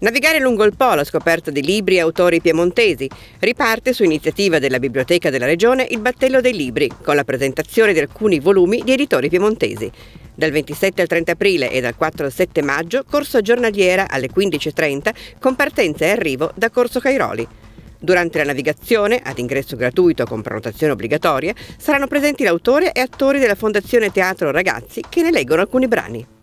Navigare lungo il polo a scoperta di libri e autori piemontesi. Riparte su iniziativa della Biblioteca della Regione il Battello dei Libri, con la presentazione di alcuni volumi di editori piemontesi. Dal 27 al 30 aprile e dal 4 al 7 maggio, corso giornaliera alle 15.30 con partenza e arrivo da Corso Cairoli. Durante la navigazione, ad ingresso gratuito con prenotazione obbligatoria, saranno presenti l'autore e attori della Fondazione Teatro Ragazzi che ne leggono alcuni brani.